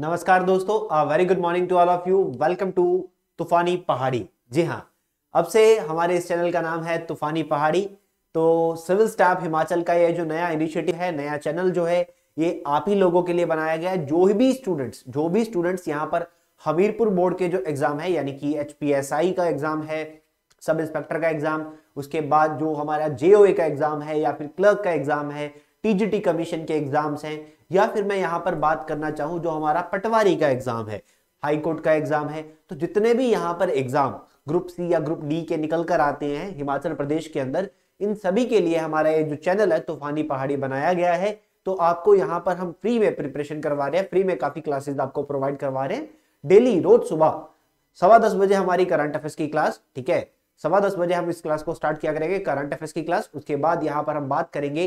नमस्कार दोस्तों very good morning to all of you welcome to Toofani Pahadi जी हाँ अब से हमारे इस चैनल का नाम है तूफानी पहाड़ी तो सिविल स्टाफ हिमाचल का ये जो नया इनिशिएटिव है नया चैनल जो है ये आप ही लोगों के लिए बनाया गया है जो भी स्टूडेंट्स जो भी स्टूडेंट्स यहाँ पर हमीरपुर बोर्ड के जो एग्जाम है यानी कि एच का एग्जाम है सब इंस्पेक्टर का एग्जाम उसके बाद जो हमारा जे का एग्जाम है या फिर क्लर्क का एग्जाम है टीजीटी कमीशन के एग्जाम्स हैं या फिर मैं यहाँ पर बात करना चाहूं जो हमारा पटवारी का एग्जाम है हाई कोर्ट का एग्जाम है तो जितने भी यहाँ पर एग्जाम ग्रुप सी या ग्रुप डी के निकल कर आते हैं हिमाचल प्रदेश के अंदर इन सभी के लिए हमारा ये जो चैनल है तूफानी पहाड़ी बनाया गया है तो आपको यहाँ पर हम फ्री में प्रिपरेशन करवा रहे हैं फ्री में काफी क्लासेस आपको प्रोवाइड करवा रहे हैं डेली रोज सुबह सवा दस बजे हमारी करंट अफेयर्स की क्लास ठीक है सवा दस बजे हम इस क्लास को स्टार्ट किया करेंगे करंट अफेयर्स की क्लास उसके बाद यहाँ पर हम बात करेंगे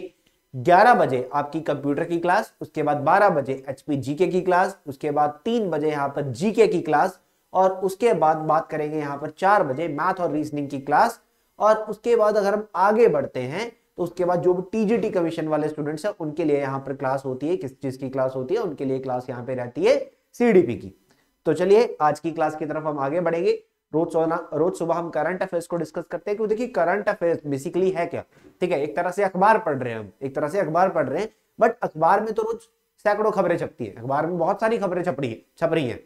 ग्यारह बजे आपकी कंप्यूटर की क्लास उसके बाद बारह बजे एचपी जीके की क्लास उसके बाद तीन बजे यहाँ पर जीके की क्लास और उसके बाद बात करेंगे यहाँ पर चार बजे मैथ और रीजनिंग की क्लास और उसके बाद अगर हम आगे बढ़ते हैं तो उसके बाद जो भी टीजीटी कमीशन वाले स्टूडेंट्स हैं उनके लिए यहाँ पर क्लास होती है किस चीज की क्लास होती है उनके लिए क्लास यहाँ पे रहती है सीडीपी की तो चलिए आज की क्लास की तरफ हम आगे बढ़ेंगे रोज सोना रोज सुबह हम करंट अफेयर्स को डिस्कस करते हैं क्यों देखिए करंट अफेयर्स बेसिकली है क्या ठीक है एक तरह से अखबार पढ़ रहे हैं हम एक तरह से अखबार पढ़ रहे हैं बट अखबार में तो रोज सैकड़ों खबरें छपती है अखबार में बहुत सारी खबरें छप रही है छप रही है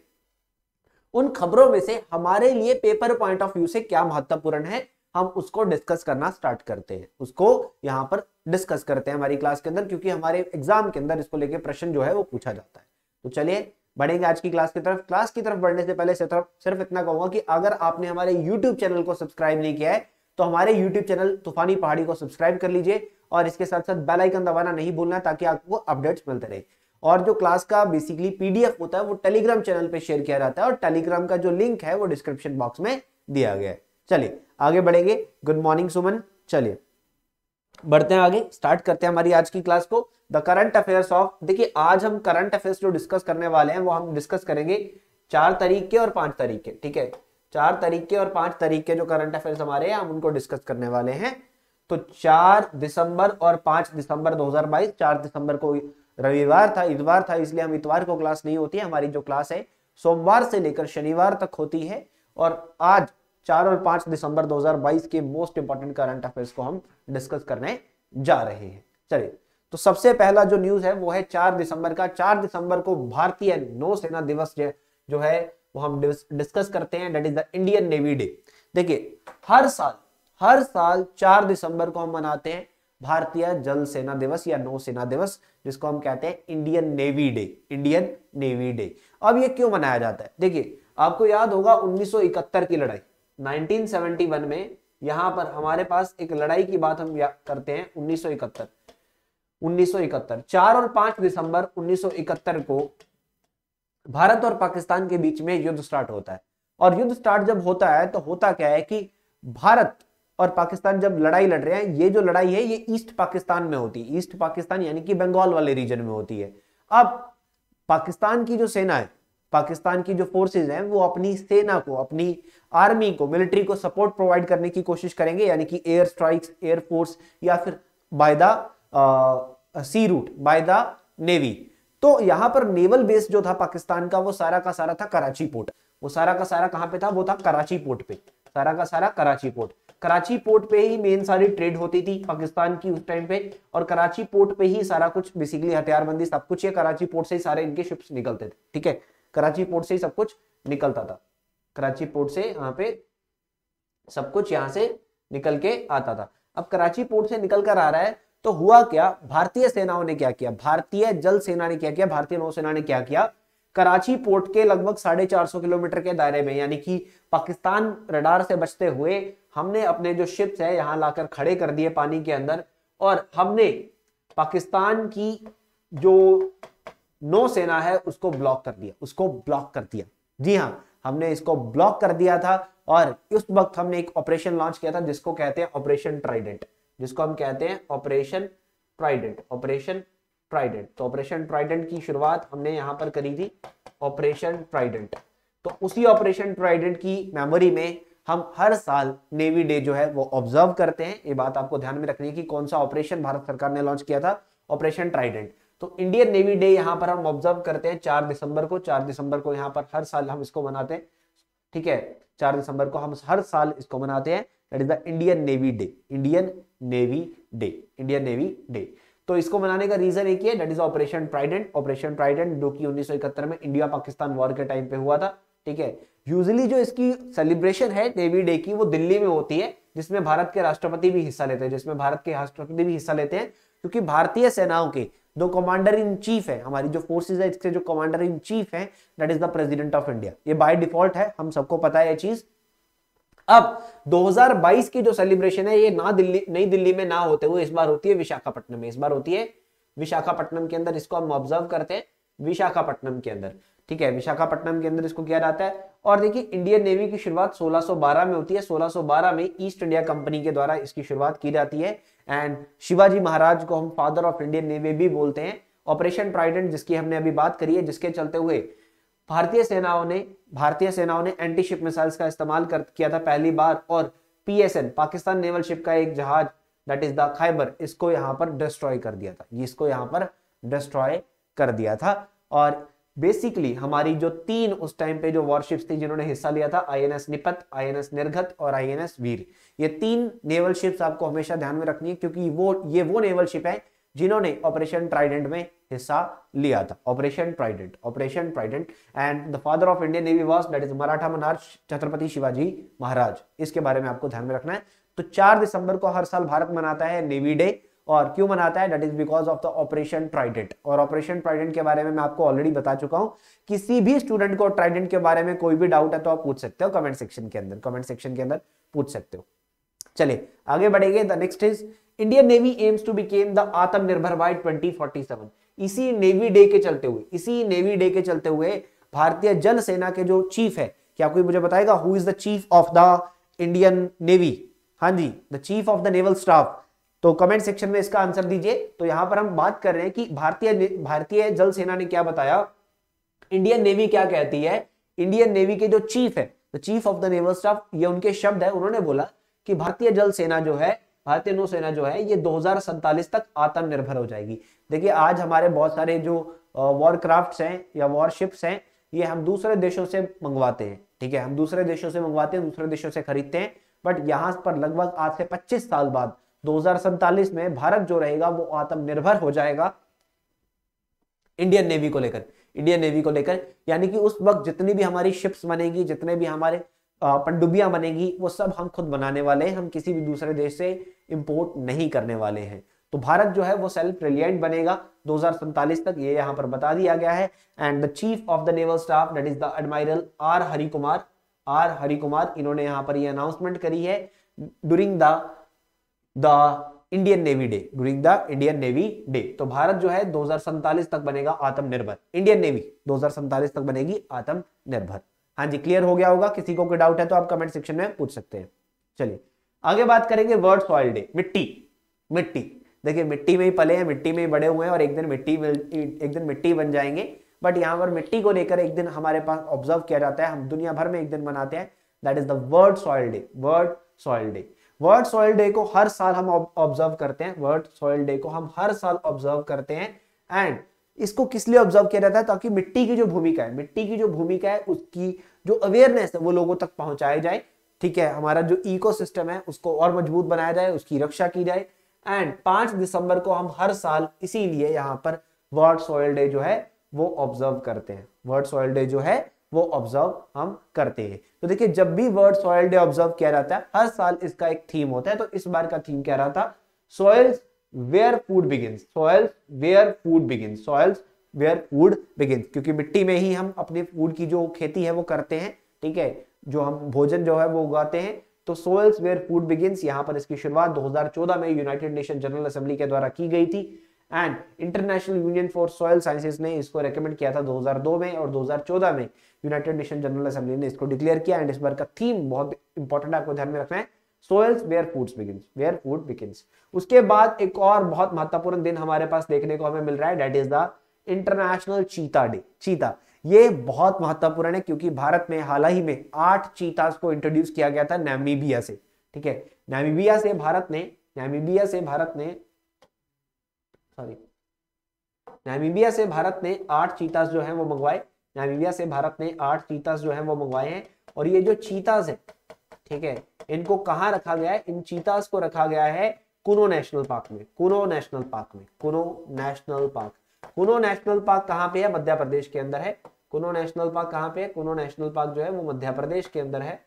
उन खबरों में से हमारे लिए पेपर पॉइंट ऑफ व्यू से क्या महत्वपूर्ण है हम उसको डिस्कस करना स्टार्ट करते हैं उसको यहाँ पर डिस्कस करते हैं हमारी क्लास के अंदर क्योंकि हमारे एग्जाम के अंदर इसको लेके प्रश्न जो है वो पूछा जाता है तो चलिए बढ़ेंगे आज की क्लास की तरफ क्लास की तरफ बढ़ने से पहले से सिर्फ इतना कहूंगा कि अगर आपने हमारे यूट्यूब चैनल को सब्सक्राइब नहीं किया है तो हमारे यूट्यूब चैनल तूफानी पहाड़ी को सब्सक्राइब कर लीजिए और इसके साथ साथ बेल आइकन दबाना नहीं भूलना ताकि आपको अपडेट्स मिलते रहे और जो क्लास का बेसिकली पीडीएफ होता है वो टेलीग्राम चैनल पर शेयर किया जाता है और टेलीग्राम का जो लिंक है वो डिस्क्रिप्शन बॉक्स में दिया गया है चलिए आगे बढ़ेंगे गुड मॉर्निंग सुमन चलिए बढ़ते हैं आगे स्टार्ट करते हैं हमारी आज की क्लास को द करंट अफेयर्स ऑफ देखिए आज हम करंट अफेयर्स जो डिस्कस करने वाले हैं वो हम डिस्कस करेंगे चार तरीके और पांच तरीके ठीक है चार तरीके और पांच तरीके जो करंट अफेयर्स हमारे हैं हम उनको डिस्कस करने वाले हैं तो चार दिसंबर और पांच दिसंबर 2022 चार दिसंबर को रविवार था इतवार था इसलिए हम इतवार को क्लास नहीं होती है हमारी जो क्लास है सोमवार से लेकर शनिवार तक होती है और आज चार और पांच दिसंबर 2022 के मोस्ट इंपॉर्टेंट करंट अफेयर्स को हम डिस्कस करने जा रहे हैं चलिए तो सबसे पहला जो न्यूज है वो है चार दिसंबर का चार दिसंबर को भारतीय नौसेना दिवस जो है वो हम डिस्कस करते हैं that is the Indian navy day देखिए हर साल हर साल चार दिसंबर को हम मनाते हैं भारतीय जल सेना दिवस या नौसेना दिवस जिसको हम कहते हैं Indian navy day Indian navy day अब ये क्यों मनाया जाता है देखिए आपको याद होगा 1971 की लड़ाई 1971 में यहां पर हमारे पास एक लड़ाई की बात हम करते हैं 1971 चार और 5 दिसंबर 1971 को भारत और पाकिस्तान के बीच में युद्ध स्टार्ट होता है और युद्ध स्टार्ट जब होता है तो होता क्या है कि भारत और पाकिस्तान जब लड़ाई लड़ रहे हैं ये जो लड़ाई है ये ईस्ट पाकिस्तान में होती है ईस्ट पाकिस्तान यानी कि बंगाल वाले रीजन में होती है अब पाकिस्तान की जो सेना है पाकिस्तान की जो फोर्सेज हैं वो अपनी सेना को अपनी आर्मी को मिलिट्री को सपोर्ट प्रोवाइड करने की कोशिश करेंगे यानी कि एयर स्ट्राइक्स एयर फोर्स या फिर by the sea route by the navy तो यहां पर नेवल बेस जो था पाकिस्तान का वो सारा का सारा था कराची पोर्ट वो सारा का सारा कहां पे था वो था कराची पोर्ट पे सारा का सारा कराची पोर्ट कराची पोर्ट पे ही मेन सारी ट्रेड होती थी पाकिस्तान की उस टाइम पे और कराची पोर्ट पे ही सारा कुछ बेसिकली हथियारबंदी सब कुछ ये कराची पोर्ट से ही सारे इनके शिप्स निकलते थे ठीक है कराची पोर्ट से ही सब कुछ निकलता था कराची पोर्ट से यहाँ पे सब कुछ यहाँ से निकल के आता था अब कराची पोर्ट से निकल कर आ रहा है तो हुआ क्या भारतीय सेनाओं ने क्या किया भारतीय जल सेना ने क्या किया भारतीय नौसेना ने क्या किया कराची पोर्ट के लगभग साढ़े चार सौ किलोमीटर के दायरे में यानी कि पाकिस्तान रडार से बचते हुए हमने अपने जो शिप्स है यहां लाकर खड़े कर दिए पानी के अंदर और हमने पाकिस्तान की जो नौसेना है उसको ब्लॉक कर दिया उसको ब्लॉक कर दिया जी हाँ हमने इसको ब्लॉक कर दिया था और उस वक्त हमने एक ऑपरेशन लॉन्च किया था जिसको कहते हैं ऑपरेशन ट्राइडेंट जिसको हम कहते हैं ऑपरेशन ट्राइडेंट ऑपरेशन ट्राइडेंट तो ऑपरेशन ट्राइडेंट की शुरुआत हमने यहां पर करी थी ऑपरेशन ट्राइडेंट तो उसी ऑपरेशन ट्राइडेंट की मेमोरी में हम हर साल नेवी डे जो है वो ऑब्जर्व करते हैं ये बात आपको ध्यान में रखनी है कि कौन सा ऑपरेशन भारत सरकार ने लॉन्च किया था ऑपरेशन ट्राइडेंट तो इंडियन नेवी डे यहाँ पर हम ऑब्जर्व करते हैं चार दिसंबर को चार दिसंबर को यहाँ पर हर साल हम इसको मनाते हैं ठीक है चार दिसंबर को हम हर साल इसको मनाते हैं that is the Indian navy day Indian navy day Indian navy day तो इसको मनाने का रीजन एक ही है that is operation trident operation trident जो कि उन्नीस में इंडिया पाकिस्तान वॉर के टाइम पे हुआ था ठीक है यूजली जो इसकी सेलिब्रेशन है नेवी डे की वो दिल्ली में होती है जिसमें भारत के राष्ट्रपति भी हिस्सा लेते हैं जिसमें भारत के राष्ट्रपति भी हिस्सा लेते हैं क्योंकि भारतीय सेनाओं के दो कमांडर इन चीफ है हमारी जो फोर्सेज है इसके जो कमांडर इन चीफ है that is the president of India ये बाय डिफॉल्ट है हम सबको पता है ये चीज अब 2022 की जो सेलिब्रेशन है ये ना दिल्ली नई दिल्ली में ना होते हुए इस बार होती है विशाखापट्टनम में इस बार होती है विशाखापट्टनम के अंदर इसको हम ऑब्जर्व करते हैं विशाखापट्टनम के अंदर ठीक है विशाखापट्टनम के अंदर इसको किया जाता है और देखिए इंडियन नेवी की शुरुआत 1612 में होती है 1612 में ईस्ट इंडिया कंपनी के द्वारा इसकी शुरुआत की जाती है एंड शिवाजी महाराज को हम फादर ऑफ इंडियन नेवी भी बोलते हैं ऑपरेशन ट्राइडेंट जिसकी हमने अभी बात करी है जिसके चलते हुए भारतीय सेनाओं ने भारतीय सेनाओं ने एंटी शिप मिसाइल्स का इस्तेमाल कर किया था पहली बार और पीएसएन पाकिस्तान नेवल शिप का एक जहाज दैट इज द खैबर इसको यहाँ पर डिस्ट्रॉय कर दिया था इसको यहाँ पर डिस्ट्रॉय कर दिया था और बेसिकली हमारी जो तीन उस टाइम पे जो वॉरशिप्स थी जिन्होंने हिस्सा लिया था आईएनएस निपत आईएनएस निर्घत और आईएनएस वीर ये तीन नेवल शिप्स आपको हमेशा ध्यान में रखनी है क्योंकि वो ये वो नेवल शिप है जिन्होंने ऑपरेशन ट्राइडेंट में हिस्सा लिया था operation trident operation trident and the father of Indian navy was that is Maratha मनार छत्रपति शिवाजी महाराज इसके बारे में आपको ध्यान में रखना है तो चार दिसंबर को हर साल भारत मनाता है नेवी डे और क्यों मनाता है that is because of the operation trident और ऑपरेशन ट्राइडेंट के बारे में मैं आपको ऑलरेडी बता चुका हूं किसी भी स्टूडेंट को ट्राइडेंट के बारे में कोई भी डाउट है तो आप पूछ सकते हो कमेंट सेक्शन के अंदर कमेंट सेक्शन के अंदर पूछ सकते हो चले आगे बढ़ेंगे the next is Indian navy aims to became the Atmanirbhar by 2047 इसी नेवी डे के चलते हुए इसी नेवी डे के चलते हुए भारतीय जल सेना के जो चीफ है क्या कोई मुझे बताएगा who is the chief of the Indian navy हाँ जी the chief of the naval staff तो कमेंट सेक्शन में इसका आंसर दीजिए तो यहां पर हम बात कर रहे हैं कि भारतीय भारतीय जल सेना ने क्या बताया इंडियन नेवी क्या कहती है इंडियन नेवी के जो चीफ है the chief of the naval staff ये उनके शब्द है उन्होंने बोला कि भारतीय जल सेना जो है भारतीय नौसेना जो है ये दो तक आत्मनिर्भर हो जाएगी देखिए आज हमारे बहुत सारे जो वॉरक्राफ्ट हैं या वॉरशिप्स हैं ये हम दूसरे देशों से मंगवाते हैं ठीक है हम दूसरे देशों से मंगवाते हैं दूसरे देशों से खरीदते हैं बट यहाँ पर लगभग आज से 25 साल बाद दो में भारत जो रहेगा वो आत्मनिर्भर हो जाएगा इंडियन नेवी को लेकर इंडियन नेवी को लेकर यानी कि उस वक्त जितनी भी हमारी शिप्स बनेगी जितने भी हमारे पनडुब्बियाँ बनेगी वो सब हम खुद बनाने वाले हैं हम किसी भी दूसरे देश से इम्पोर्ट नहीं करने वाले हैं तो भारत जो है वो सेल्फ रिलियंट बनेगा दो तक ये यहाँ पर बता दिया गया है and the chief of the naval staff that is the admiral R Hari Kumar R Hari Kumar इन्होंने यहाँ पर ये अनाउंसमेंट करी है during the the Indian navy day during the Indian navy day तो भारत जो है दो तक बनेगा आत्मनिर्भर इंडियन नेवी दो तक बनेगी आत्मनिर्भर हाँ जी क्लियर हो गया होगा किसी को कोई डाउट है तो आप कमेंट सेक्शन में पूछ सकते हैं चलिए आगे बात करेंगे वर्ड सॉइल डे मिट्टी मिट्टी देखिए मिट्टी में ही पले हैं मिट्टी में ही बड़े हुए हैं और एक दिन मिट्टी एक दिन मिट्टी बन जाएंगे बट यहाँ पर मिट्टी को लेकर एक दिन हमारे पास ऑब्जर्व किया जाता है हम दुनिया भर में एक दिन मनाते हैं that is the world soil day world soil day world soil day को हर साल हम ऑब्जर्व करते हैं वर्ल्ड सॉइल डे को हम हर साल ऑब्जर्व करते हैं एंड इसको किस लिए ऑब्जर्व किया जाता है ताकि मिट्टी की जो भूमिका है मिट्टी की जो भूमिका है उसकी जो अवेयरनेस है वो लोगों तक पहुंचाया जाए ठीक है हमारा जो इकोसिस्टम है उसको और मजबूत बनाया जाए उसकी रक्षा की जाए एंड पांच दिसंबर को हम हर साल इसीलिए यहाँ पर वर्ल्ड सॉयल डे जो है वो ऑब्जर्व करते हैं वर्ल्ड सॉयल डे जो है वो ऑब्जर्व हम करते हैं तो देखिए जब भी वर्ल्ड सॉयल डे ऑब्जर्व किया जाता है हर साल इसका एक थीम होता है तो इस बार का थीम क्या रहा था soils where food begin soils where food begin soils where food begin क्योंकि मिट्टी में ही हम अपने फूड की जो खेती है वो करते हैं ठीक है जो हम भोजन जो है वो उगाते हैं तो सोयल्स वेयर फूड बिगिन यहाँ पर इसकी शुरुआत 2014 में यूनाइटेड नेशन जनरल असेंबली के द्वारा की गई थी and international union for soil sciences ने इसको रेकमेंड किया था 2002 में और 2014 में यूनाइटेड नेशन जनरल असेंबली ने इसको डिक्लेयर किया एंड इस बार का थीम बहुत इंपॉर्टेंट आपको ध्यान में रखना है soils where foods begin where food begins उसके बाद एक और बहुत महत्वपूर्ण दिन हमारे पास देखने को हमें मिल रहा है that is the international cheetah day cheetah ये बहुत महत्वपूर्ण है क्योंकि भारत में हाल ही में आठ चीताज को इंट्रोड्यूस किया गया था नैमीबिया से ठीक है नैमीबिया से भारत ने नैमीबिया से भारत ने सॉरी नैमीबिया से भारत ने आठ चीताज जो है वो मंगवाए नैमीबिया से भारत ने आठ चीता जो है वो मंगवाए हैं और ये जो चीताज है ठीक है इनको कहा रखा गया है इन चीतास को रखा गया है कुनो नेशनल पार्क में कुनो नेशनल पार्क में Kuno national park Kuno national park कहाँ पे है मध्य प्रदेश के अंदर है कुनो नेशनल पार्क कहाँ पे है कुनो नेशनल पार्क जो है वो मध्य प्रदेश के अंदर है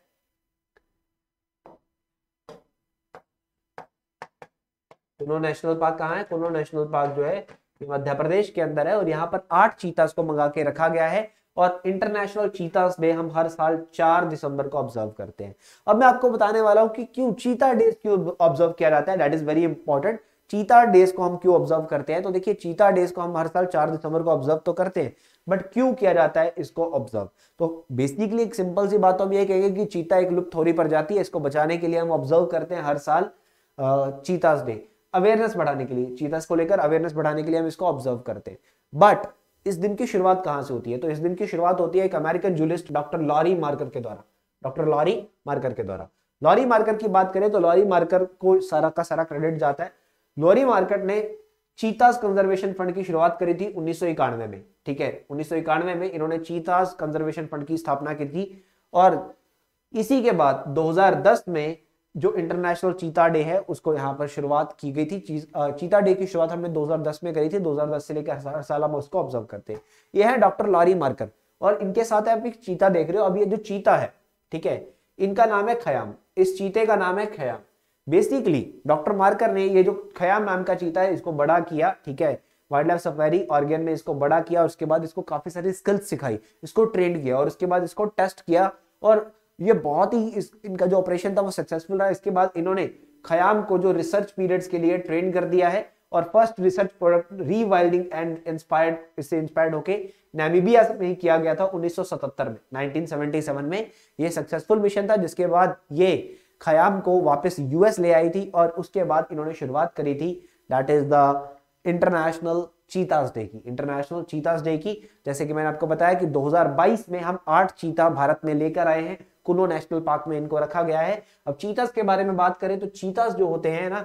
कुनो नेशनल पार्क कहाँ है कुनो नेशनल पार्क जो है मध्य प्रदेश के अंदर है और यहाँ पर आठ चीता को मंगा के रखा गया है और इंटरनेशनल चीतास डे हम हर साल चार दिसंबर को ऑब्जर्व करते हैं अब मैं आपको बताने वाला हूं कि क्यों चीता डे क्यों ऑब्जर्व किया जाता है that is very important cheetah days को हम क्यों ऑब्जर्व करते हैं तो देखिए चीता डेज को हम हर साल चार दिसंबर को ऑब्जर्व तो करते हैं बट क्यों किया जाता है इसको ऑब्जर्व तो बेसिकली एक सिंपल सी बात तो हम ये कहेंगे कि चीता एक लुप्त थोड़ी पर जाती है इसको बचाने के लिए हम ऑब्जर्व करते हैं हर साल चीतास डे अवेयरनेस बढ़ाने के लिए चीतास को लेकर अवेयरनेस बढ़ाने के लिए हम इसको ऑब्जर्व करते हैं बट इस दिन की शुरुआत कहां से होती है तो इस दिन की शुरुआत होती है एक American zoologist doctor Laurie Marker के द्वारा डॉक्टर लॉरी मार्कर के द्वारा लॉरी मार्कर की बात करें तो लॉरी मार्कर को सारा का सारा क्रेडिट जाता है लॉरी मार्कर ने चीतास कंजर्वेशन फंड की शुरुआत करी थी उन्नीस में ठीक है उन्नीस में इन्होंने चीतास कंजर्वेशन फंड की स्थापना की थी और इसी के बाद 2010 में जो इंटरनेशनल चीता डे है उसको यहाँ पर शुरुआत की गई थी चीता डे की शुरुआत हमने 2010 में करी थी 2010 से लेकर हर साल हम उसको ऑब्जर्व करते हैं ये है डॉक्टर लॉरी मार्कर और इनके साथ आप एक चीता देख रहे हो अब ये जो चीता है ठीक है इनका नाम है खयाम इस चीते का नाम है खयाम बेसिकली डॉक्टर मार्कर ने ये जो खयाम नाम का चीता है इसको बड़ा किया ठीक है वाइल्ड लाइफ सफारी ऑर्गेन में इसको बड़ा किया और उसके बाद इसको काफी सारी स्किल्स सिखाई इसको ट्रेंड किया और उसके बाद इसको टेस्ट किया और ये बहुत ही इस इनका जो ऑपरेशन था वो सक्सेसफुल रहा इसके बाद इन्होंने खयाम को जो रिसर्च पीरियड्स के लिए ट्रेन कर दिया है और first research product rewilding and inspired इससे इंस्पायर्ड होके नैमीबिया में ही किया गया था 1977 में 1977 में ये सक्सेसफुल मिशन था जिसके बाद ये खयाम को वापस यूएस ले आई थी और उसके बाद इन्होंने शुरुआत करी थी that is the international cheetahs day की इंटरनेशनल चीतास डे की जैसे कि मैंने आपको बताया कि 2022 में हम आठ चीता भारत में लेकर आए हैं कुल्लू नेशनल पार्क में इनको रखा गया है अब चीतास के बारे में बात करें तो चीतास जो होते हैं ना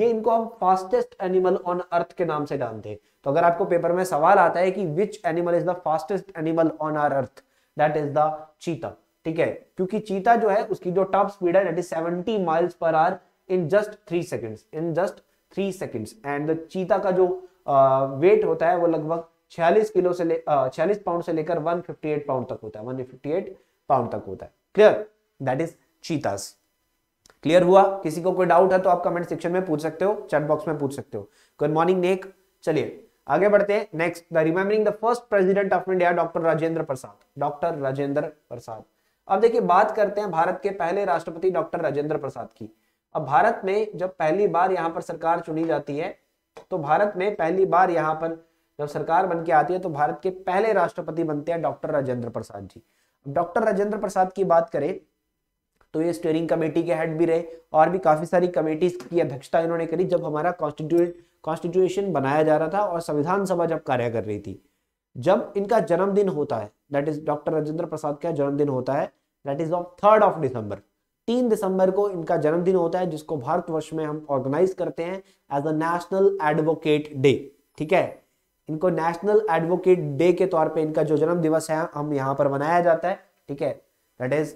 ये इनको हम फास्टेस्ट एनिमल ऑन अर्थ के नाम से जानते हैं तो अगर आपको पेपर में सवाल आता है कि which animal is the fastest animal on our earth that is the cheetah ठीक है क्योंकि चीता जो है उसकी जो टॉप स्पीड है that is 70 miles per hour in just three seconds in just three seconds and cheetah का जो वेट uh, होता है वो लगभग छियालीस किलो से ले छियालीस uh, पाउंड से लेकर 158 पाउंड तक होता है 158 पाउंड तक होता है clear that is cheetahs clear हुआ किसी को कोई डाउट है तो आप कमेंट सेक्शन में पूछ सकते हो चैट बॉक्स में पूछ सकते हो गुड मॉर्निंग नेक चलिए आगे बढ़ते हैं next the remembering the first president of India doctor Rajendra Prasad doctor Rajendra Prasad अब देखिए बात करते हैं भारत के पहले राष्ट्रपति डॉक्टर राजेंद्र प्रसाद की अब भारत में जब पहली बार यहाँ पर सरकार चुनी जाती है तो भारत में पहली बार यहाँ पर जब सरकार बन के आती है तो भारत के पहले राष्ट्रपति बनते हैं डॉक्टर राजेंद्र प्रसाद जी डॉक्टर राजेंद्र प्रसाद की बात करें तो ये स्टीयरिंग कमेटी के हेड भी रहे और भी काफी सारी कमेटीज की अध्यक्षता इन्होंने करी जब हमारा कॉन्स्टिट्यूट कॉन्स्टिट्यूशन बनाया जा रहा था और संविधान सभा जब कार्य कर रही थी जब इनका जन्मदिन होता है that is doctor Rajendra Prasad का जन्मदिन होता है that is of third of December तीन दिसंबर को इनका जन्मदिन होता है जिसको भारतवर्ष में हम ऑर्गेनाइज करते हैं as a national advocate day ठीक है इनको नेशनल एडवोकेट डे के तौर पे इनका जो जन्म दिवस है हम यहाँ पर मनाया जाता है ठीक है that is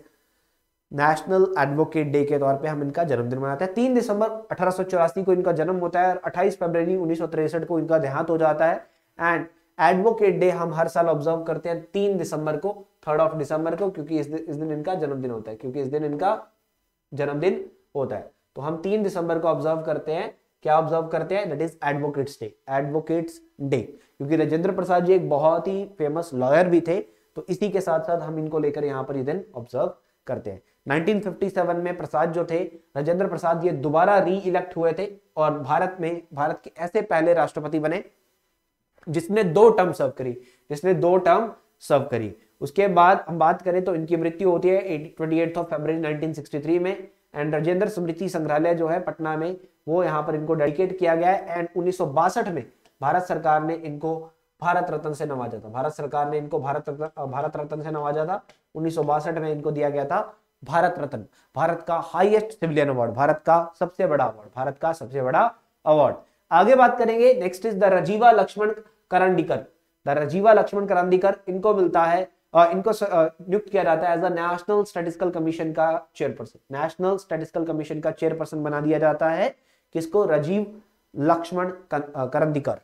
national advocate day के तौर पे हम इनका जन्मदिन मनाते हैं तीन दिसंबर अठारह को इनका जन्म होता है और अट्ठाईस फरवरी उन्नीस को इनका देहांत हो जाता है एंड एडवोकेट डे हम हर साल ऑब्जर्व करते हैं तीन दिसंबर को थर्ड ऑफ दिसंबर को क्योंकि इस दिन, इस दिन इनका जन्मदिन होता है क्योंकि इस दिन इनका जन्मदिन होता है तो हम तीन दिसंबर को ऑब्जर्व करते हैं क्या ऑब्जर्व करते हैं that is advocates day advocates day क्योंकि राजेंद्र प्रसाद जी एक बहुत ही फेमस लॉयर भी थे तो इसी के साथ साथ हम इनको लेकर यहाँ पर ये दिन ऑब्जर्व करते हैं 1957 में प्रसाद जो थे राजेंद्र प्रसाद ये दोबारा री इलेक्ट हुए थे और भारत में भारत के ऐसे पहले राष्ट्रपति बने जिसने दो टर्म सर्व करी जिसने दो टर्म सर्व करी उसके बाद हम बात करें तो इनकी मृत्यु होती है ट्वेंटी ऑफ 1963 में एंड राजेंद्र स्मृति संग्रहालय जो है पटना में वो यहाँ पर इनको डेडिकेट किया गया है एंड उन्नीस में भारत सरकार ने इनको भारत रत्न से नवाजा था भारत सरकार ने इनको भारत रत्न भारत रत्न से नवाजा था उन्नीस में इनको दिया गया था भारत रत्न भारत का हाईएस्ट सिविलियन अवार्ड भारत का सबसे बड़ा अवार्ड भारत का सबसे बड़ा अवार्ड आगे बात करेंगे next is the Rajeeva Laxman Karandikar the Rajeeva Laxman Karandikar इनको मिलता है इनको नियुक्त किया जाता है as a national statistical commission का चेयरपर्सन नेशनल स्टेटिस्टिकल कमीशन का चेयरपर्सन बना दिया जाता है किसको राजीव लक्ष्मण करंदीकर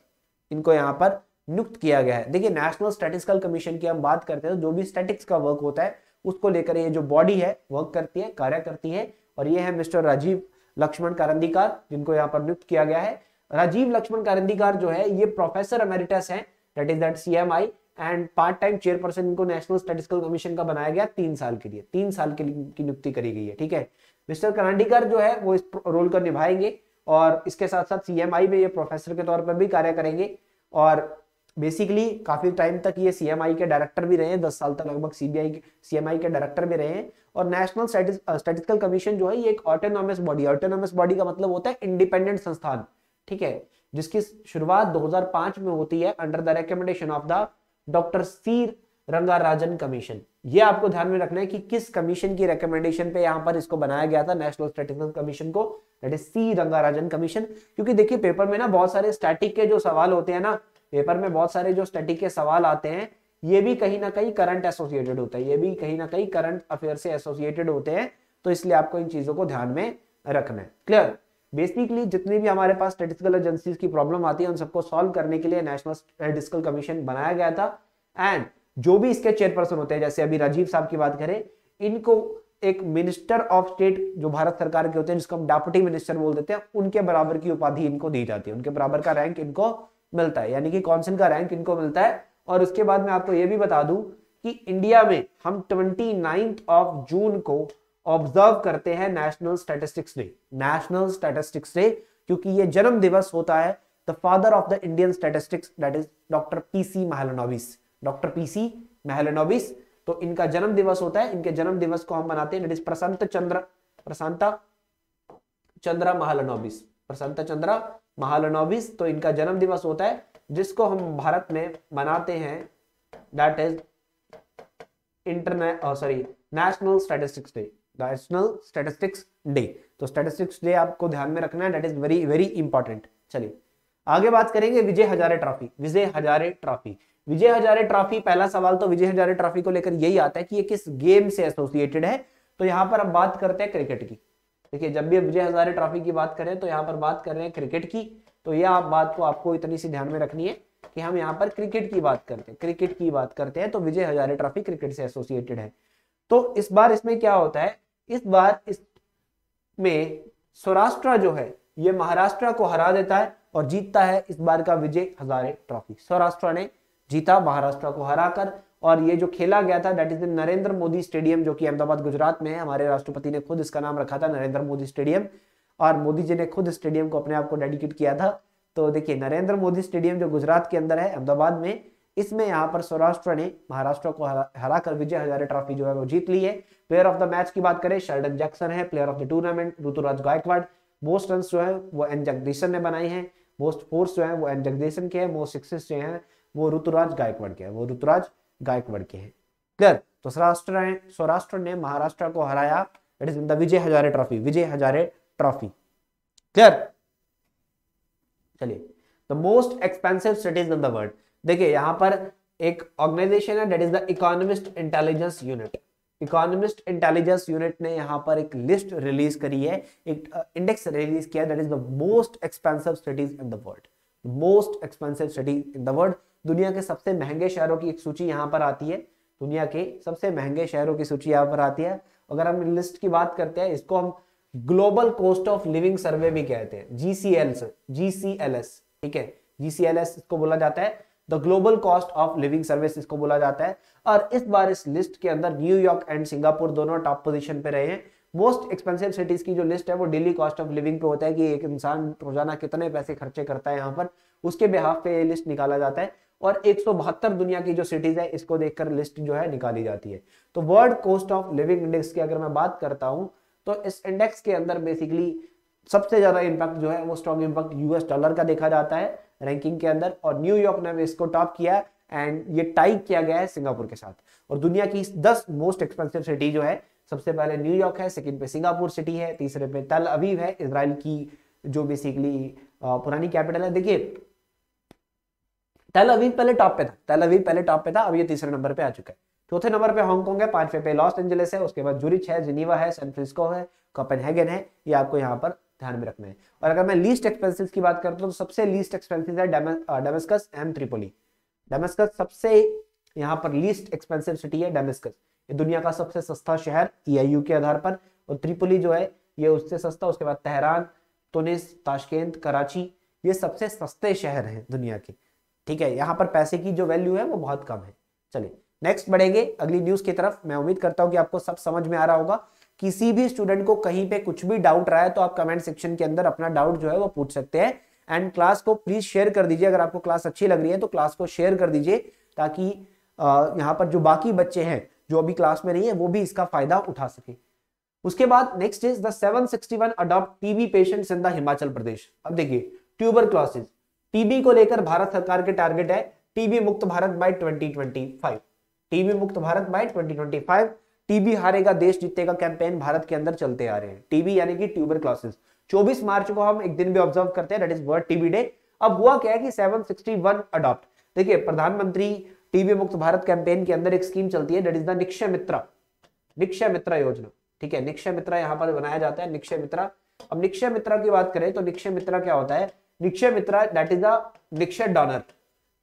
इनको यहाँ पर नियुक्त किया गया है देखिए नेशनल स्टेटिस्टिकल कमीशन की हम बात करते हैं तो जो भी स्टेटिक्स का वर्क होता है उसको लेकर ये जो बॉडी है वर्क करती है कार्य करती है और ये है मिस्टर राजीव लक्ष्मण करंदीकर जिनको यहाँ पर नियुक्त किया गया है राजीव लक्ष्मण करंदीकर जो है ये प्रोफेसर अमेरिटस है that is that CMI and part time chairperson इनको नेशनल स्टेटिस्टिकल कमीशन का बनाया गया तीन साल के लिए तीन साल के लिए की नियुक्ति करी गई है ठीक है मिस्टर करांडीकर जो है वो इस रोल को निभाएंगे और इसके साथ साथ सीएमआई में ये प्रोफेसर के तौर पर भी कार्य करेंगे और बेसिकली काफी टाइम तक ये सीएमआई के डायरेक्टर भी रहे हैं दस साल तक लगभग सीबीआई के सीएमआई के डायरेक्टर भी रहे हैं और नेशनल स्टेटिस्टिकल कमीशन जो है ये एक ऑटोनॉमस बॉडी ऑटोनॉमस बॉडी का मतलब होता है इंडिपेंडेंट संस्थान ठीक है जिसकी शुरुआत 2005 में होती है under the recommendation of the doctor C Rangarajan commission ये आपको ध्यान में रखना है कि किस कमीशन की रिकमेंडेशन पे यहाँ पर इसको बनाया गया था नेशनल स्टैटिस्टिकल कमीशन को that is C Rangarajan commission क्योंकि देखिए पेपर में ना बहुत सारे स्टैटिक के जो सवाल होते हैं ना पेपर में बहुत सारे जो स्टैटिक के सवाल आते हैं ये भी कहीं ना कहीं करंट एसोसिएटेड होता है ये भी कहीं ना कहीं करंट अफेयर से एसोसिएटेड होते हैं तो इसलिए आपको इन चीजों को ध्यान में रखना है क्लियर बेसिकली जितने भी हमारे पास स्टेटिस्टिकल एजेंसीज की प्रॉब्लम आती है उन सबको सॉल्व करने के लिए नेशनल स्टेटिस्टिकल कमीशन बनाया गया था एंड जो भी इसके चेयरपर्सन होते हैं जैसे अभी राजीव साहब की बात करें इनको एक मिनिस्टर ऑफ स्टेट जो भारत सरकार के होते हैं जिसको हम डेप्यूटी मिनिस्टर बोल देते हैं उनके बराबर की उपाधि इनको दी जाती है उनके बराबर का रैंक इनको मिलता है यानी कि कौंसिल का रैंक इनको मिलता है और उसके बाद मैं आपको यह भी बता दूं कि इंडिया में हम ट्वेंटी ऑफ जून को ऑब्जर्व करते हैं national statistics day national statistics day क्योंकि ये जन्म दिवस होता है the father of the Indian statistics that is doctor PC Mahalanobis doctor PC Mahalanobis तो इनका जन्म दिवस होता है इनके जन्म दिवस को हम मनाते हैं दैट इज प्रशांत चंद्र प्रशांत चंद्र महालनोबिस प्रशांत चंद्र महालनोबिस तो इनका जन्म दिवस होता है जिसको हम भारत में मनाते हैं that is internet sorry national statistics day national statistics day तो स्टेटिस्टिक्स डे आपको ध्यान में रखना है that is very very important चलिए आगे बात करेंगे Vijay Hazare trophy Vijay Hazare trophy Vijay Hazare trophy पहला सवाल तो विजय हजारे ट्रॉफी को लेकर यही आता है कि ये किस गेम से एसोसिएटेड है तो यहाँ पर अब बात करते हैं क्रिकेट की देखिए जब भी विजय हजारे ट्रॉफी की बात करें तो यहाँ पर बात कर रहे हैं क्रिकेट की तो यह आप बात को आपको इतनी सी ध्यान में रखनी है कि हम यहाँ पर क्रिकेट की बात करते हैं क्रिकेट की बात करते हैं तो विजय हजारे ट्रॉफी क्रिकेट से एसोसिएटेड है तो इस बार इसमें क्या होता है इस बार इस में सौराष्ट्र जो है ये महाराष्ट्र को हरा देता है और जीतता है इस बार का विजय हजारे ट्रॉफी सौराष्ट्र ने जीता महाराष्ट्र को हराकर और ये जो खेला गया था that is Narendra Modi stadium जो कि अहमदाबाद गुजरात में है हमारे राष्ट्रपति ने खुद इसका नाम रखा था नरेंद्र मोदी स्टेडियम और मोदी जी ने खुद स्टेडियम को अपने आप को डेडिकेट किया था तो देखिए नरेंद्र मोदी स्टेडियम जो गुजरात के अंदर है अहमदाबाद में इसमें यहाँ पर सौराष्ट्र ने महाराष्ट्र को हरा कर विजय हजारे ट्रॉफी जो है वो जीत ली है प्लेयर ऑफ द मैच की बात करें शर्डन जैक्सन है player of the tournament Ruturaj Gaikwad most run जो है वो एन जगदीशन ने बनाई है मोस्ट फोर्स जो है वो एन जगदीशन के है मोस्ट सिक्सेस जो है वो ऋतुराज गायकवाड़ के हैं वो ऋतुराज गायकवाड़ के हैं क्लियर तो सौराष्ट्र ने सौराष्ट्र ने महाराष्ट्र को हराया it is in the Vijay Hazare trophy Vijay Hazare trophy clear चलिए the most expensive cities in the world देखिए यहां पर एक ऑर्गेनाइजेशन है that is the Economist Intelligence Unit Economist Intelligence Unit ने यहां पर एक लिस्ट रिलीज करी है एक इंडेक्स रिलीज किया that is the most expensive cities in the world most expensive cities in the world दुनिया के सबसे महंगे शहरों की एक सूची यहां पर आती है दुनिया के सबसे महंगे शहरों की सूची यहां पर आती है अगर हम लिस्ट की बात करते हैं इसको हम global cost of living survey भी कहते हैं जीसीएल जीसीएलएस ठीक है जीसीएलएस इसको बोला जाता है the global cost of living service इसको बोला जाता है और इस बार इस लिस्ट के अंदर न्यूयॉर्क एंड सिंगापुर दोनों टॉप पोजिशन पे रहे हैं मोस्ट एक्सपेंसिव सिटीज की जो लिस्ट है वो डेली कॉस्ट ऑफ लिविंग पे होता है कि एक इंसान रोजाना कितने पैसे खर्चे करता है यहाँ पर उसके बिहाफ पे ये लिस्ट निकाला जाता है और एक दुनिया की जो सिटीज है इसको देखकर लिस्ट जो है निकाली जाती है तो world cost of living index की अगर मैं बात करता हूँ तो इस इंडेक्स के अंदर बेसिकली सबसे ज्यादा इम्पैक्ट जो है वो स्ट्रॉन्ग इम्पैक्ट यूएस डॉलर का देखा जाता है रैंकिंग के अंदर और न्यूयॉर्क ने इसको टॉप किया एंड ये टाइप किया गया है सिंगापुर के साथ और दुनिया की दस मोस्ट एक्सपेंसिव सिटी जो है सबसे पहले न्यूयॉर्क है सेकंड पे सिंगापुर सिटी है तीसरे पे तल अवीव है इसराइल की जो बेसिकली पुरानी कैपिटल है देखिए तल अवीव पहले टॉप पे था तल अवीव पहले टॉप पे था अब ये तीसरे नंबर पे आ चुका है चौथे नंबर पे हांगकांग है पांचवे पे लॉस एंजलिस है उसके बाद जुरिच है जिनीवा है सैन फ्रांसिस्को है कोपेनहेगन है ये आपको यहाँ पर ध्यान में रखना है और अगर मैं लीस्ट एक्सपेंसिस की बात करता हूँ तो सबसे लीस्ट एक्सपेंसिस है डेमेस्कस एम त्रिपोली डेमेस्कस सबसे यहाँ पर लीस्ट एक्सपेंसिव सिटी है डेमेस्कस ये दुनिया का सबसे सस्ता शहर ईआईयू e के आधार पर और त्रिपोली जो है ये उससे सस्ता उसके बाद तेहरान तुनिस ताशकेंद कराची ये सबसे सस्ते शहर हैं दुनिया के ठीक है यहाँ पर पैसे की जो वैल्यू है वो बहुत कम है चलिए नेक्स्ट बढ़ेंगे अगली न्यूज की तरफ मैं उम्मीद करता हूँ कि आपको सब समझ में आ रहा होगा किसी भी स्टूडेंट को कहीं पे कुछ भी डाउट रहा है तो आप कमेंट सेक्शन के अंदर अपना डाउट जो है वो पूछ सकते हैं एंड क्लास को प्लीज शेयर कर दीजिए अगर आपको क्लास अच्छी लग रही है तो क्लास को शेयर कर दीजिए ताकि यहाँ पर जो बाकी बच्चे हैं जो अभी क्लास में नहीं है वो भी इसका फायदा उठा सके उसके बाद next is the 761 adopt TB patient in the Himachal Pradesh अब देखिए ट्यूबर क्लासेज टीबी को लेकर भारत सरकार के टारगेट है टीबी मुक्त भारत बाय 2025 टीबी मुक्त भारत बाय 2025 टीबी हारेगा देश जीतेगा कैंपेन भारत के अंदर चलते आ रहे हैं टीबी यानी कि ट्यूबर क्लासेस 24 मार्च को हम एक दिन भी ऑब्जर्व करते हैं that is world TB day अब हुआ क्या है कि 761 अडॉप्ट देखिए प्रधानमंत्री टीबी मुक्त भारत कैंपेन के अंदर एक स्कीम चलती है that is the Nikshay Mitra Nikshay Mitra Yojana ठीक है निक्षय मित्रा यहाँ पर बनाया जाता है निक्षय मित्रा अब निक्षय मित्रा की बात करें तो निक्षय मित्रा क्या होता है Nikshay Mitra that is the Nikshay donor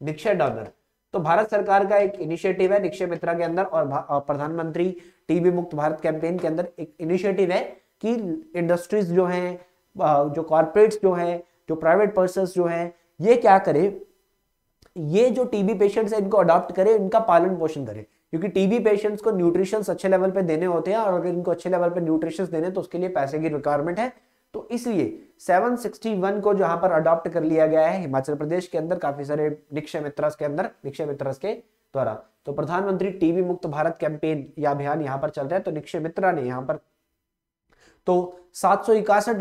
Nikshay donor तो भारत सरकार का एक इनिशिएटिव है निक्षय मित्रा के अंदर और प्रधानमंत्री टीबी मुक्त भारत कैंपेन के अंदर एक इनिशिएटिव है कि इंडस्ट्रीज जो हैं जो कॉरपोरेट्स जो हैं जो प्राइवेट पर्सन जो हैं ये क्या करे ये जो टीबी पेशेंट्स हैं इनको अडॉप्ट करें इनका पालन पोषण करें क्योंकि टीबी पेशेंट्स को न्यूट्रिशंस अच्छे लेवल पे देने होते हैं और अगर इनको अच्छे लेवल पे न्यूट्रिशंस देने तो उसके लिए पैसे की रिक्वायरमेंट है तो इसलिए 761 को जहां पर अडॉप्ट कर लिया गया है हिमाचल प्रदेश के अंदर काफी सारे निक्षय मित्रस के अंदर निक्षय मित्रस के द्वारा तो प्रधानमंत्री टीबी मुक्त भारत कैंपेन या अभियान यहां पर चल रहा है तो निक्षय मित्रा ने यहां पर तो सात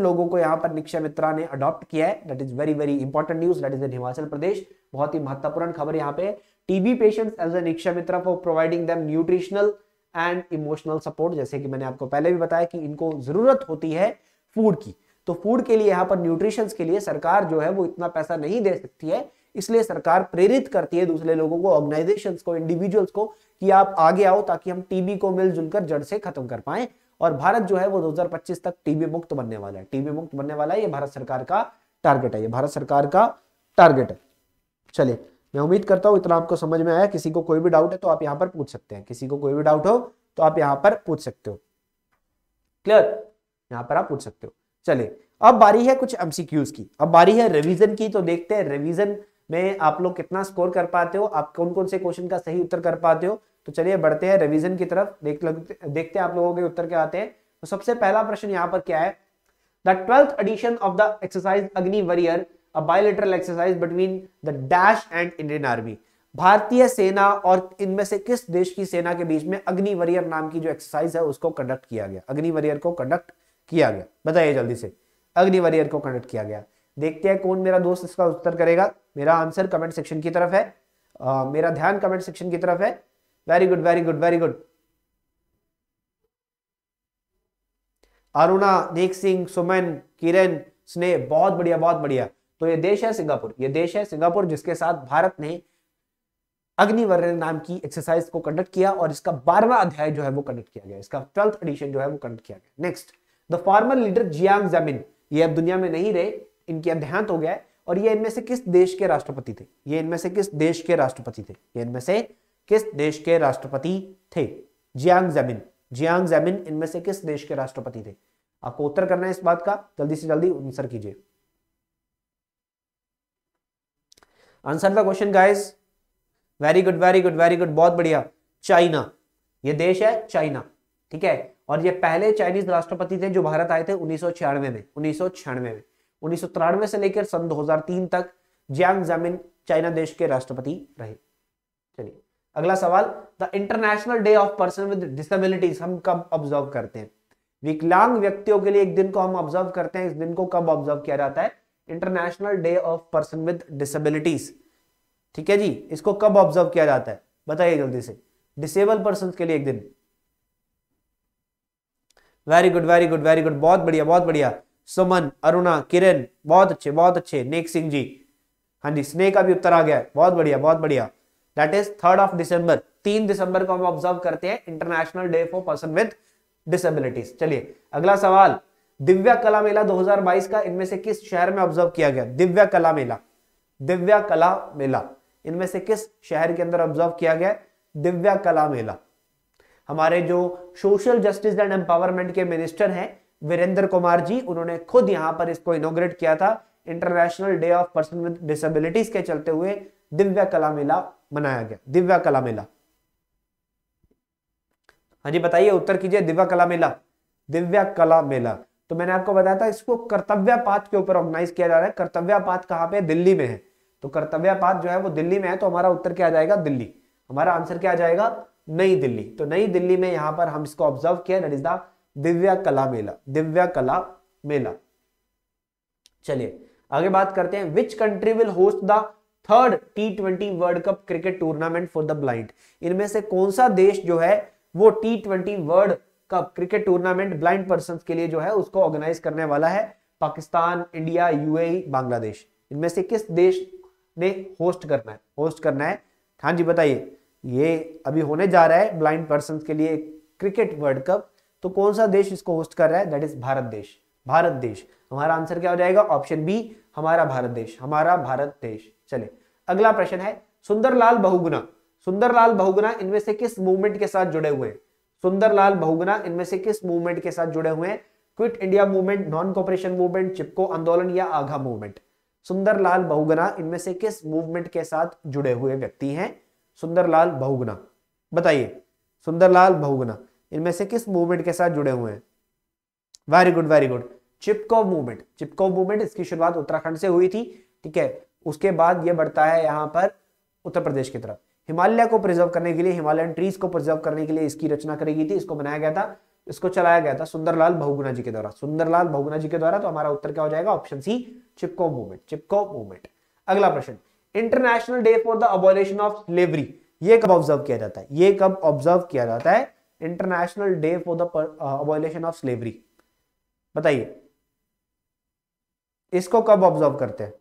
लोगों को यहां पर निक्षय मित्रा ने अडॉप्ट किया है that is very very important news that is in Himachal Pradesh बहुत ही महत्वपूर्ण खबर यहाँ पे TB patients as a Nikshay Mitra for providing them nutritional and emotional support जैसे कि मैंने आपको पहले भी बताया कि इनको जरूरत होती है फूड की तो फूड के लिए यहाँ पर न्यूट्रिशंस के लिए सरकार जो है वो इतना पैसा नहीं दे सकती है इसलिए सरकार प्रेरित करती है दूसरे लोगों को ऑर्गेनाइजेशंस को इंडिविजुअल्स को कि आप आगे आओ ताकि हम टीबी को मिलजुल कर जड़ से खत्म कर पाए और भारत जो है वो 2025 तक टीबी मुक्त बनने वाला है टीबी मुक्त बनने वाला है ये भारत सरकार का टारगेट है ये भारत सरकार का टारगेट है चलिए मैं उम्मीद करता हूँ इतना आपको समझ में आया किसी को कोई भी डाउट है तो आप यहाँ पर पूछ सकते हैं किसी को कोई भी डाउट हो तो आप यहाँ पर पूछ सकते हो क्लियर यहाँ पर आप पूछ सकते हो चले अब बारी है कुछ एमसीक्यूज की अब बारी है रिवीजन की तो देखते हैं रिवीजन में आप लोग कितना स्कोर कर पाते हो आप कौन कौन से क्वेश्चन का सही उत्तर कर पाते हो तो चलिए बढ़ते हैं रिवीजन की तरफ देख लगते देखते हैं आप लोगों के उत्तर क्या आते हैं तो सबसे पहला प्रश्न यहाँ पर क्या है the twelfth edition of the exercise Agni warrior a bilateral exercise between the dash and Indian army भारतीय सेना और इनमें से किस देश की सेना के बीच में अग्नि वरियर नाम की जो एक्सरसाइज है उसको कंडक्ट किया गया अग्नि वरियर को कंडक्ट किया गया बताइए जल्दी से अग्निवरियर को कंडक्ट किया गया देखते हैं कौन मेरा दोस्त इसका उत्तर करेगा मेरा आंसर कमेंट सेक्शन की तरफ है आ, मेरा ध्यान कमेंट सेक्शन की तरफ है very good very good very good Aruna दीक सिंह सुमन किरण स्नेह बहुत बढ़िया बहुत बढ़िया तो ये देश है सिंगापुर ये देश है सिंगापुर जिसके साथ भारत ने अग्निवर्ण नाम की एक्सरसाइज को कंडक्ट किया और इसका बारहवा अध्याय जो है वो कंडक्ट किया गया इसका ट्वेल्थ एडिशन जो है वो कंडक्ट किया गया next the former leader Jiang Zemin ये अब दुनिया में नहीं रहे इनके देहांत हो गया और ये इनमें से किस देश के राष्ट्रपति थे ये इनमें से किस देश के राष्ट्रपति थे ये इनमें से किस देश के राष्ट्रपति थे जियांग जमीन जियांग जमीन इनमें से किस देश के राष्ट्रपति थे आपको उत्तर करना है इस बात का जल्दी से जल्दी आंसर कीजिए answer the question guys very good very good very good बहुत बढ़िया चाइना ये देश है चाइना ठीक है और ये पहले चाइनीज राष्ट्रपति थे जो भारत आए थे उन्नीस में उन्नीस में उन्नीस से लेकर सन 2003 तक जियांग जामिन चाइना देश के राष्ट्रपति रहे चलिए अगला सवाल the international day of person with disabilities हम कब ऑब्जर्व करते हैं विकलांग व्यक्तियों के लिए एक दिन को हम ऑब्जर्व करते हैं इस दिन को कब ऑब्जर्व किया जाता है international day of person with disabilities ठीक है जी इसको कब ऑब्जर्व किया जाता है बताइए जल्दी से डिसेबल पर्सन के लिए एक दिन very good very good very good बहुत बढ़िया बहुत बढ़िया सुमन अरुणा किरण बहुत अच्छे बहुत अच्छे नेक सिंह जी हाँ जी स्नेह का भी उत्तर आ गया है बहुत बढ़िया बहुत बढ़िया that is third of December तीन दिसंबर को हम ऑब्जर्व करते हैं international day for person with disabilities चलिए अगला सवाल दिव्या कला मेला 2022 का इनमें से किस शहर में ऑब्जर्व किया गया दिव्या कला मेला दिव्या कला मेला इनमें से किस शहर के अंदर ऑब्जर्व किया गया दिव्या कला मेला हमारे जो सोशल जस्टिस एंड एम्पावरमेंट के मिनिस्टर हैं वीरेंद्र कुमार जी उन्होंने खुद यहां पर इसको इनोग्रेट किया था international day of person with disabilities के चलते हुए दिव्या कला मेला मनाया गया दिव्या कला मेला हाँ जी बताइए उत्तर कीजिए दिव्या कला मेला दिव्या कला मेला तो मैंने आपको बताया था इसको कर्तव्य पाथ के ऊपर ऑर्गेनाइज किया जा रहा है कर्तव्य पाथ कहाँ पे दिल्ली में है तो कर्तव्य पाथ जो है वो दिल्ली में है तो हमारा उत्तर क्या आ जाएगा दिल्ली हमारा आंसर क्या आ जाएगा नई दिल्ली तो नई दिल्ली में यहां पर हम इसको ऑब्जर्व किया दैट इज द दिव्या कला मेला दिव्या कला मेला चलिए आगे बात करते हैं which country will host the third T twenty world cup cricket tournament for the blind इनमें से कौन सा देश जो है वो T twenty world cup cricket tournament blind person के लिए जो है उसको ऑर्गेनाइज करने वाला है Pakistan India UAE e, Bangladesh इनमें से किस देश ने होस्ट करना है होस्ट करना है हाँ जी बताइए ये अभी होने जा रहा है ब्लाइंड पर्सन के लिए क्रिकेट वर्ल्ड कप तो कौन सा देश इसको होस्ट कर रहा है दैट इज भारत देश भारत देश हमारा आंसर क्या हो जाएगा ऑप्शन बी हमारा भारत देश हमारा भारत देश चले अगला प्रश्न है सुंदरलाल बहुगुना सुंदरलाल बहुगुना इनमें से किस मूवमेंट के साथ जुड़े हुए हैं सुंदरलाल बहुगुना इनमें से किस मूवमेंट के साथ जुड़े हुए हैं quit India movement non cooperation movement Chipko आंदोलन या आघा मूवमेंट सुंदरलाल बहुगुना इनमें से किस मूवमेंट के साथ जुड़े हुए व्यक्ति हैं सुंदरलाल बहुगुना बताइए सुंदरलाल बहुगुना इनमें से किस मूवमेंट के साथ जुड़े हुए हैं very good very good Chipko movement Chipko movement इसकी शुरुआत उत्तराखंड से हुई थी ठीक है उसके बाद यह बढ़ता है यहां पर उत्तर प्रदेश की तरफ हिमालय को प्रिजर्व करने के लिए हिमालयन ट्रीज को प्रिजर्व करने के लिए इसकी रचना करी गई थी इसको बनाया गया था इसको चलाया गया था सुंदरलाल बहुगुना जी के द्वारा सुंदरलाल बहुगुना जी के द्वारा तो हमारा उत्तर क्या हो जाएगा option C Chipko movement Chipko movement अगला प्रश्न international day for the abolition of slavery ये कब ऑब्जर्व किया जाता है ये कब ऑब्जर्व किया जाता है international day for the abolition of slavery बताइए इसको कब ऑब्जर्व करते हैं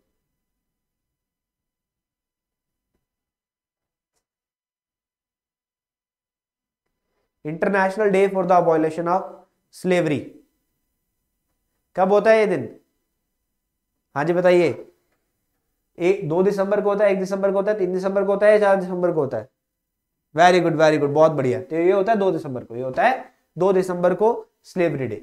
international day for the abolition of slavery कब होता है ये दिन हाँ जी बताइए एक दो दिसंबर को होता है एक दिसंबर को होता है तीन दिसंबर को होता है चार दिसंबर को होता है वेरी गुड वेरी गुड बहुत बढ़िया तो ये होता है दो दिसंबर को ये होता है दो दिसंबर को स्लेवरी डे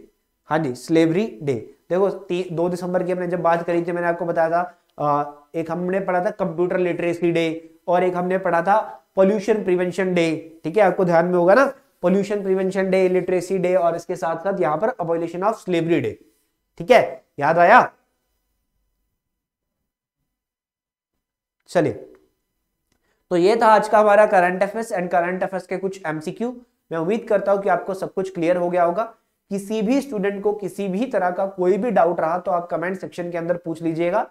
हाँ जी स्लेवरी डे देखो दो दिसंबर की हमने जब बात करी थी मैंने आपको बताया था आ, एक हमने पढ़ा था कंप्यूटर लिटरेसी डे और एक हमने पढ़ा था पोल्यूशन प्रिवेंशन डे ठीक है आपको ध्यान में होगा ना pollution prevention day literacy day और इसके साथ साथ यहाँ पर अबोलेशन ऑफ स्लेवरी डे ठीक है याद आया चलिए तो ये था आज का हमारा current affairs and current affairs के कुछ एमसीक्यू मैं उम्मीद करता हूं कि आपको सब कुछ क्लियर हो गया होगा किसी भी स्टूडेंट को किसी भी तरह का कोई भी डाउट रहा तो आप कमेंट सेक्शन के अंदर पूछ लीजिएगा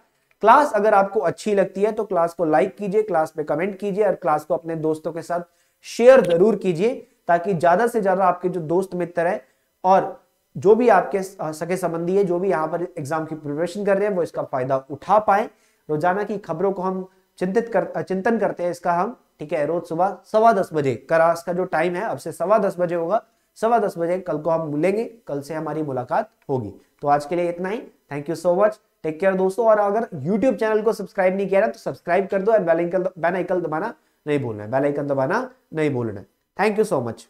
क्लास अगर आपको अच्छी लगती है तो क्लास को लाइक कीजिए क्लास पे कमेंट कीजिए और क्लास को अपने दोस्तों के साथ शेयर जरूर कीजिए ताकि ज्यादा से ज्यादा आपके जो दोस्त मित्र हैं और जो भी आपके सके संबंधी है जो भी यहाँ पर एग्जाम की प्रिपरेशन कर रहे हैं वो इसका फायदा उठा पाए रोजाना की खबरों को हम चिंतित कर चिंतन करते हैं इसका हम ठीक है रोज सुबह सवा दस बजे करास का जो टाइम है अब से सवा दस बजे होगा सवा दस बजे कल को हम मिलेंगे कल से हमारी मुलाकात होगी तो आज के लिए इतना ही thank you so much take care दोस्तों और अगर यूट्यूब चैनल को सब्सक्राइब नहीं किया ना तो सब्सक्राइब कर दो एंड बेल दबाना नहीं भूलना है बेल दबाना नहीं भूलना thank you so much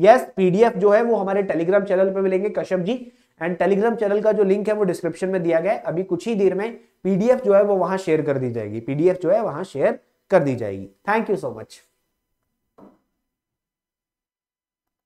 yes PDF जो है वो हमारे टेलीग्राम चैनल पर मिलेंगे Kashyap ji and Telegram channel का जो लिंक है वो डिस्क्रिप्शन में दिया गया है अभी कुछ ही देर में पीडीएफ जो है वो वहां शेयर कर दी जाएगी पीडीएफ जो है वहां शेयर कर दी जाएगी थैंक यू सो मच